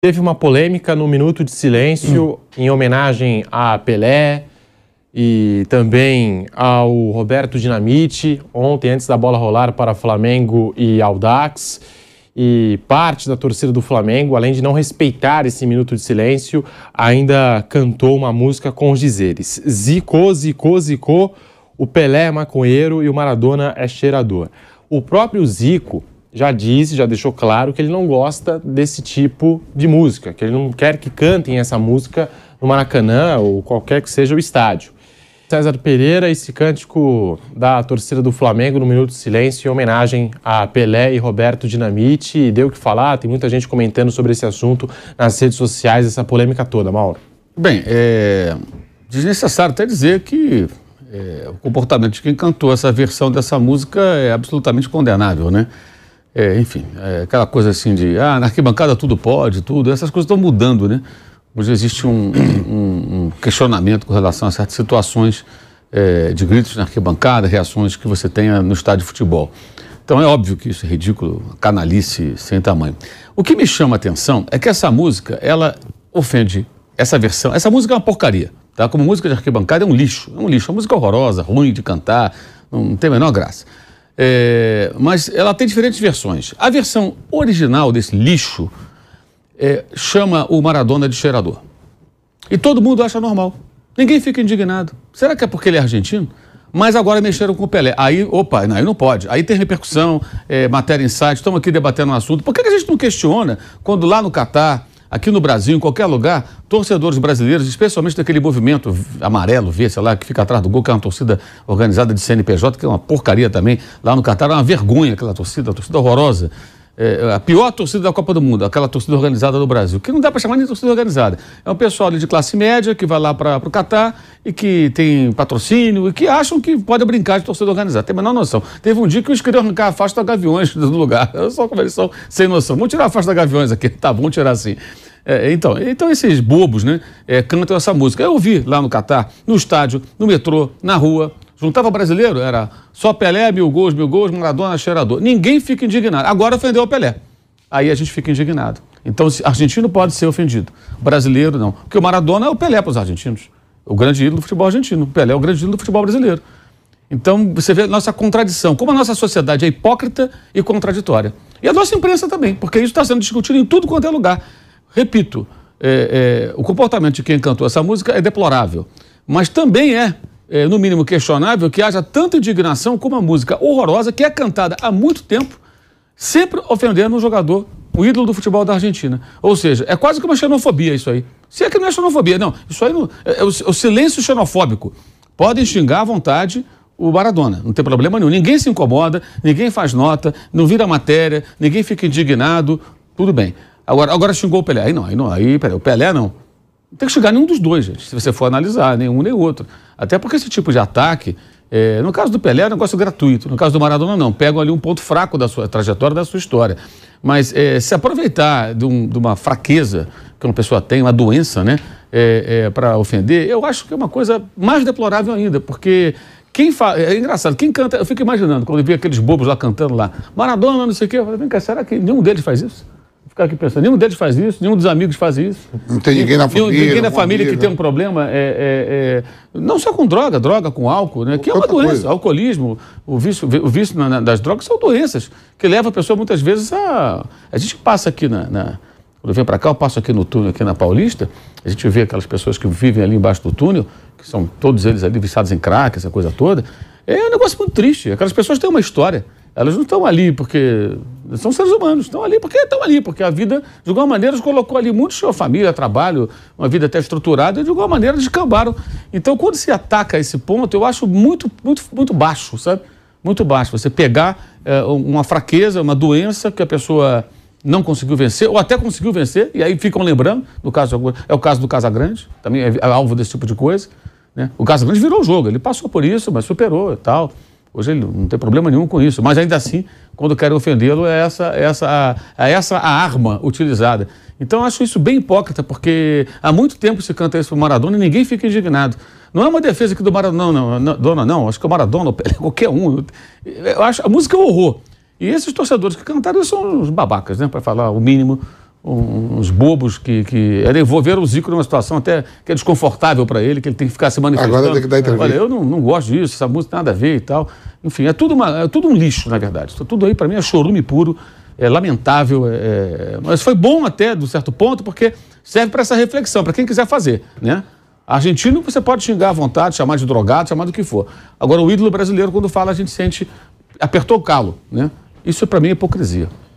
Teve uma polêmica no Minuto de Silêncio hum. em homenagem a Pelé e também ao Roberto Dinamite, ontem antes da bola rolar para Flamengo e Aldax. E parte da torcida do Flamengo, além de não respeitar esse minuto de silêncio, ainda cantou uma música com os dizeres: Zico, Zico, Zico, o Pelé é maconheiro e o Maradona é cheirador. O próprio Zico já disse, já deixou claro que ele não gosta desse tipo de música, que ele não quer que cantem essa música no Maracanã ou qualquer que seja o estádio. César Pereira, esse cântico da torcida do Flamengo no Minuto de Silêncio em homenagem a Pelé e Roberto Dinamite. E deu o que falar, tem muita gente comentando sobre esse assunto nas redes sociais, essa polêmica toda, Mauro. Bem, é desnecessário até dizer que é, o comportamento de quem cantou essa versão dessa música é absolutamente condenável, né? É, enfim, é aquela coisa assim de, ah, na arquibancada tudo pode, tudo, essas coisas estão mudando, né? Hoje existe um, um, um, questionamento com relação a certas situações é, de gritos na arquibancada, reações que você tenha no estádio de futebol. Então é óbvio que isso é ridículo, canalice sem tamanho. O que me chama a atenção é que essa música, ela ofende essa versão. Essa música é uma porcaria, tá? Como música de arquibancada é um lixo, é um lixo, é uma música horrorosa, ruim de cantar, não tem a menor graça. É, mas ela tem diferentes versões. A versão original desse lixo é, chama o Maradona de cheirador. E todo mundo acha normal. Ninguém fica indignado. Será que é porque ele é argentino? Mas agora mexeram com o Pelé. Aí, opa, não, aí não pode. Aí tem repercussão, é, matéria em site, estamos aqui debatendo um assunto. Por que, que a gente não questiona quando lá no Catar aqui no Brasil, em qualquer lugar, torcedores brasileiros, especialmente daquele movimento amarelo, vê, sei lá, que fica atrás do gol, que é uma torcida organizada de CNPJ, que é uma porcaria também, lá no Catar, é uma vergonha aquela torcida, uma torcida horrorosa é, a pior torcida da Copa do Mundo, aquela torcida organizada do Brasil, que não dá para chamar nem torcida organizada. É um pessoal de classe média que vai lá para o Catar e que tem patrocínio e que acham que pode brincar de torcida organizada. Tem a menor noção. Teve um dia que os queriam arrancar a faixa da Gaviões do lugar. Eu só conversou sem noção. Vamos tirar a faixa da Gaviões aqui. Tá, vamos tirar assim. É, então, então, esses bobos, né, é, cantam essa música. Eu ouvi lá no Catar, no estádio, no metrô, na rua, Juntava brasileiro, era só Pelé, mil gols, mil gols, Maradona, cheirador. Ninguém fica indignado. Agora ofendeu o Pelé. Aí a gente fica indignado. Então, argentino pode ser ofendido, brasileiro não. Porque o Maradona é o Pelé para os argentinos. O grande ídolo do futebol argentino. O Pelé é o grande ídolo do futebol brasileiro. Então, você vê a nossa contradição. Como a nossa sociedade é hipócrita e contraditória. E a nossa imprensa também, porque isso está sendo discutido em tudo quanto é lugar. Repito, é, é, o comportamento de quem cantou essa música é deplorável, mas também é é, no mínimo questionável, que haja tanta indignação com uma música horrorosa que é cantada há muito tempo, sempre ofendendo um jogador, o ídolo do futebol da Argentina. Ou seja, é quase que uma xenofobia isso aí. Se é que não é xenofobia, não. Isso aí não, é, é, o, é o silêncio xenofóbico. Podem xingar à vontade, o Maradona. Não tem problema nenhum. Ninguém se incomoda, ninguém faz nota, não vira matéria, ninguém fica indignado, tudo bem. Agora, agora xingou o Pelé. Aí não, aí não, aí peraí, o Pelé não tem que chegar nenhum dos dois, gente, se você for analisar, nenhum nem outro. Até porque esse tipo de ataque, é, no caso do Pelé, é um negócio gratuito. No caso do Maradona, não. Pegam ali um ponto fraco da sua trajetória, da sua história. Mas é, se aproveitar de, um, de, uma fraqueza que uma pessoa tem, uma doença, né, é, é para ofender, eu acho que é uma coisa mais deplorável ainda, porque quem faz, é, é engraçado, quem canta, eu fico imaginando, quando eu vi aqueles bobos lá cantando lá, Maradona, não sei o quê, eu falei, vem cá, será que nenhum deles faz isso? ficar aqui pensando, nenhum deles faz isso, nenhum dos amigos faz isso. Não tem ninguém na família. Ninguém na família amiga. que tem né? um problema, é, é, é, não só com droga, droga com álcool, né? que é uma Outra doença. Coisa. Alcoolismo, o vício, o vício na, na, das drogas são doenças que levam a pessoa muitas vezes a. A gente passa aqui na. na quando eu venho para cá, eu passo aqui no túnel, aqui na Paulista, a gente vê aquelas pessoas que vivem ali embaixo do túnel, que são todos eles ali viciados em crack, essa coisa toda. É um negócio muito triste. Aquelas pessoas têm uma história. Elas não estão ali porque são seres humanos, estão ali porque estão ali, porque a vida, de alguma maneira, os colocou ali muito sua família, trabalho, uma vida até estruturada, e de alguma maneira descambaram. Então, quando se ataca esse ponto, eu acho muito, muito, muito baixo, sabe? Muito baixo. Você pegar é, uma fraqueza, uma doença que a pessoa não conseguiu vencer, ou até conseguiu vencer, e aí ficam lembrando, no caso, é o caso do Casagrande, também é alvo desse tipo de coisa. Né? O Casagrande virou o jogo, ele passou por isso, mas superou e tal. Hoje ele não tem problema nenhum com isso, mas ainda assim, quando querem ofendê-lo, é essa, é essa, a, é essa a arma utilizada. Então acho isso bem hipócrita, porque há muito tempo se canta isso para Maradona e ninguém fica indignado. Não é uma defesa que do Maradona, não, não, dona, não, acho que o Maradona, qualquer um. Eu acho, a música é um horror. E esses torcedores que cantaram são uns babacas, né? Para falar o mínimo, uns bobos que, que envolveram o Zico numa situação até que é desconfortável para ele, que ele tem que ficar se manifestando. Agora tem que dar entrevista. Olha, eu não, não gosto disso, essa música nada a ver e tal. Enfim, é tudo, uma, é tudo um lixo, na verdade. tudo aí, para mim, é chorume puro, é lamentável. É, é... Mas foi bom até, de um certo ponto, porque serve para essa reflexão, para quem quiser fazer, né? Argentino você pode xingar à vontade, chamar de drogado, chamar do que for. Agora, o ídolo brasileiro, quando fala, a gente sente... Apertou o calo, né? Isso, para mim, é hipocrisia.